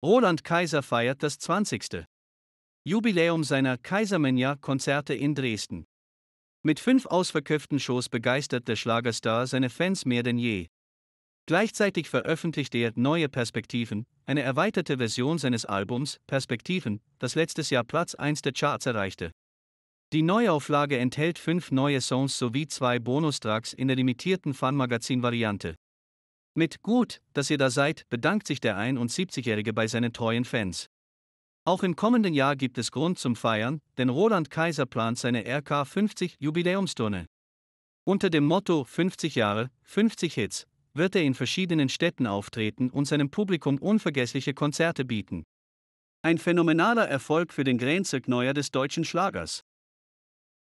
Roland Kaiser feiert das 20. Jubiläum seiner Kaisermania-Konzerte in Dresden. Mit fünf ausverkauften Shows begeistert der Schlagerstar seine Fans mehr denn je. Gleichzeitig veröffentlicht er Neue Perspektiven, eine erweiterte Version seines Albums Perspektiven, das letztes Jahr Platz 1 der Charts erreichte. Die Neuauflage enthält fünf neue Songs sowie zwei Bonustracks in der limitierten Fanmagazin-Variante. Mit gut, dass ihr da seid, bedankt sich der 71-Jährige bei seinen treuen Fans. Auch im kommenden Jahr gibt es Grund zum Feiern, denn Roland Kaiser plant seine RK 50 Jubiläumsturne. Unter dem Motto 50 Jahre, 50 Hits wird er in verschiedenen Städten auftreten und seinem Publikum unvergessliche Konzerte bieten. Ein phänomenaler Erfolg für den Grenzöck Neuer des deutschen Schlagers.